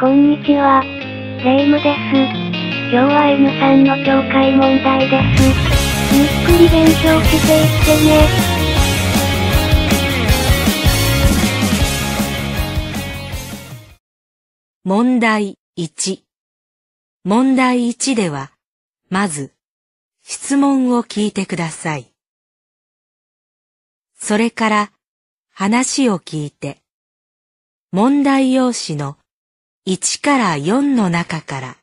こんにちは。霊夢です。今日は N さんの境界問題です。ゆっくり勉強していってね。問題1。問題1では、まず、質問を聞いてください。それから、話を聞いて、問題用紙の1から4の中から、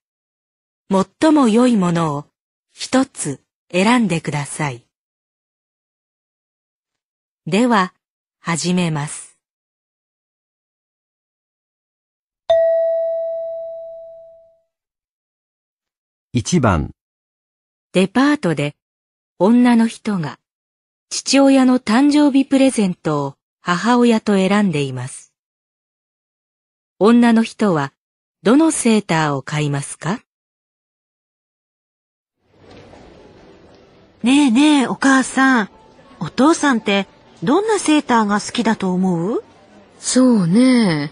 最も良いものを一つ選んでください。では、始めます。一番デパートで女の人が父親の誕生日プレゼントを母親と選んでいます。女の人はどのセーターを買いますかねえねえお母さん、お父さんってどんなセーターが好きだと思うそうね。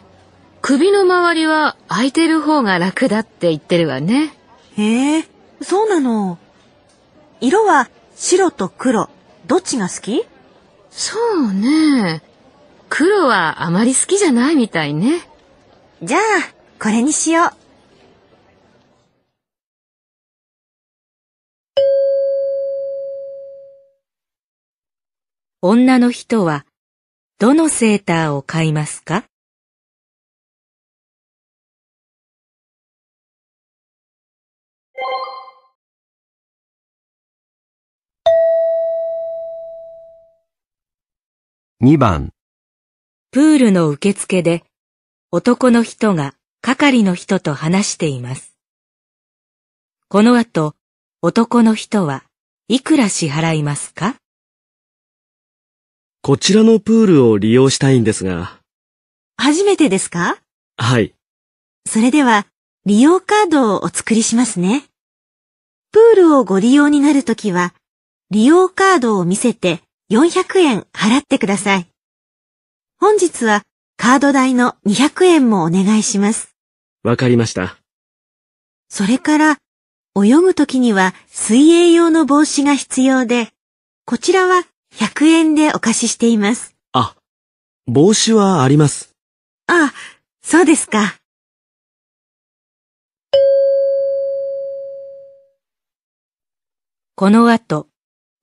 首の周りは空いてる方が楽だって言ってるわね。へえ、そうなの。色は白と黒、どっちが好きそうね。黒はあまり好きじゃないみたいね。じゃあ、これにしよう。女の人は、どのセーターを買いますか2番プールの受付で男の人が係の人と話しています。この後、男の人はいくら支払いますかこちらのプールを利用したいんですが。初めてですかはい。それでは、利用カードをお作りしますね。プールをご利用になるときは、利用カードを見せて400円払ってください。本日はカード代の200円もお願いします。わかりました。それから、泳ぐ時には水泳用の帽子が必要で、こちらは100円でお貸ししています。あ、帽子はあります。ああ、そうですか。この後、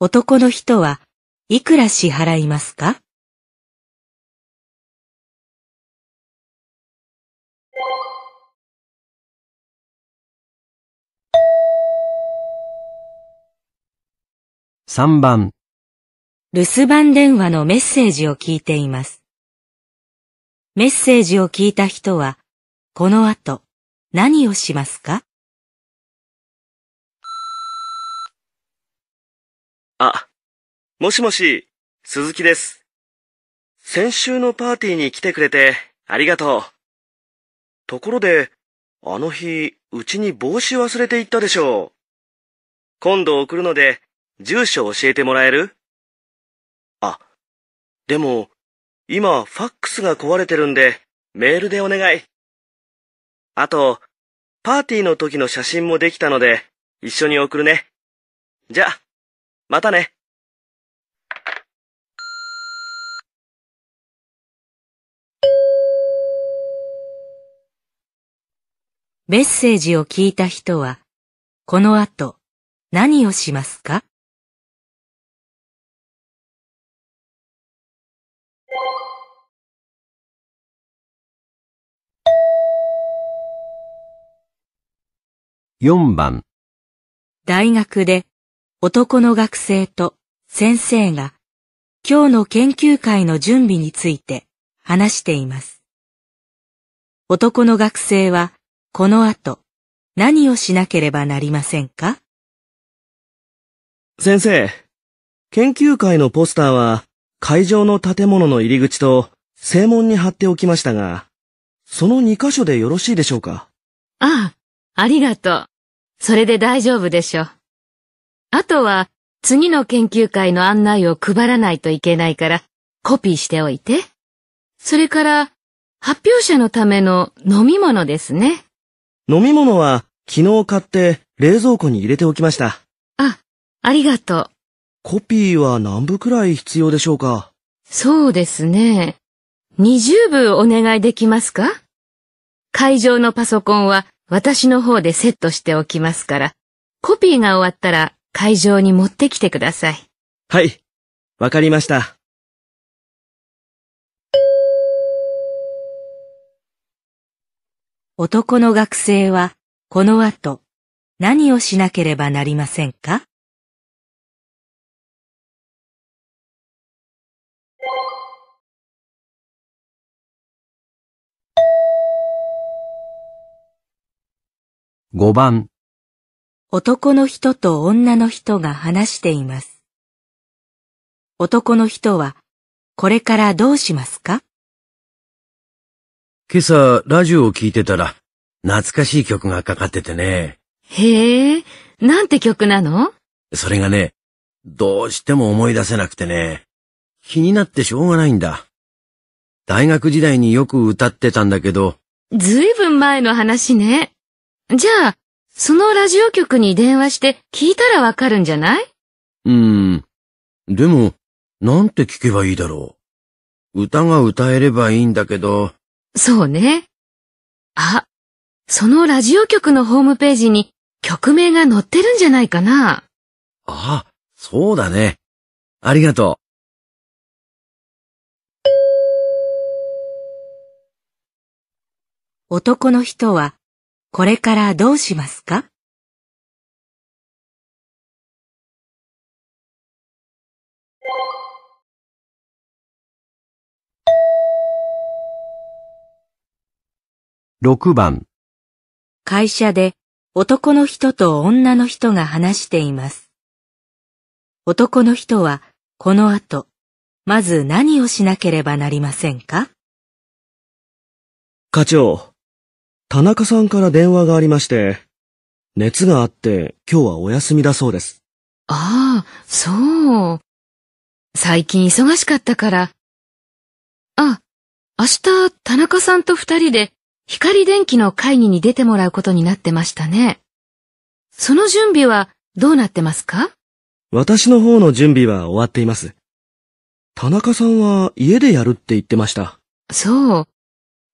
男の人はいくら支払いますか3番、留守番電話のメッセージを聞いています。メッセージを聞いた人は、この後、何をしますかあ、もしもし、鈴木です。先週のパーティーに来てくれて、ありがとう。ところで、あの日、うちに帽子忘れていったでしょう。今度送るので、住所教えてもらえるあ、でも、今、ファックスが壊れてるんで、メールでお願い。あと、パーティーの時の写真もできたので、一緒に送るね。じゃあ、またね。メッセージを聞いた人は、この後、何をしますか4番大学で男の学生と先生が今日の研究会の準備について話しています。男の学生はこの後何をしなければなりませんか先生、研究会のポスターは会場の建物の入り口と正門に貼っておきましたが、その2箇所でよろしいでしょうかああ、ありがとう。それで大丈夫でしょう。あとは、次の研究会の案内を配らないといけないから、コピーしておいて。それから、発表者のための飲み物ですね。飲み物は昨日買って冷蔵庫に入れておきました。あ、ありがとう。コピーは何部くらい必要でしょうかそうですね。20部お願いできますか会場のパソコンは私の方でセットしておきますから、コピーが終わったら会場に持ってきてください。はい、わかりました。男の学生は、この後、何をしなければなりませんか5番男の人と女の人が話しています。男の人は、これからどうしますか今朝、ラジオを聞いてたら、懐かしい曲がかかっててね。へえ、なんて曲なのそれがね、どうしても思い出せなくてね、気になってしょうがないんだ。大学時代によく歌ってたんだけど。ずいぶん前の話ね。じゃあ、そのラジオ局に電話して聞いたらわかるんじゃないうーん。でも、なんて聞けばいいだろう。歌が歌えればいいんだけど。そうね。あ、そのラジオ局のホームページに曲名が載ってるんじゃないかなああ、そうだね。ありがとう。男の人はこれからどうしますか6番会社で男の人と女の人が話しています。男の人はこの後、まず何をしなければなりませんか課長、田中さんから電話がありまして、熱があって今日はお休みだそうです。ああ、そう。最近忙しかったから。あ、明日田中さんと二人で光電気の会議に出てもらうことになってましたね。その準備はどうなってますか私の方の準備は終わっています。田中さんは家でやるって言ってました。そ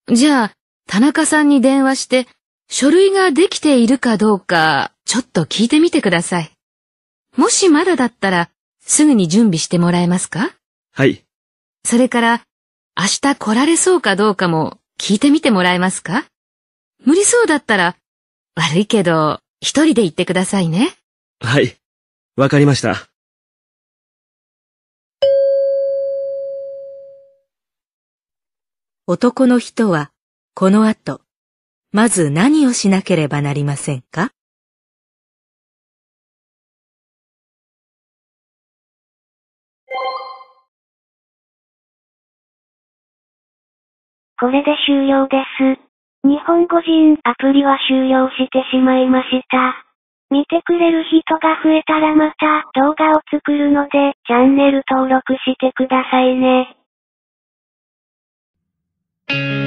う。じゃあ、田中さんに電話して、書類ができているかどうか、ちょっと聞いてみてください。もしまだだったら、すぐに準備してもらえますかはい。それから、明日来られそうかどうかも聞いてみてもらえますか無理そうだったら、悪いけど、一人で行ってくださいね。はい。わかりました。男の人はこの後、まず何をしなければなりませんかこれで終了です。日本語人アプリは終了してしまいました。見てくれる人が増えたらまた動画を作るのでチャンネル登録してくださいね。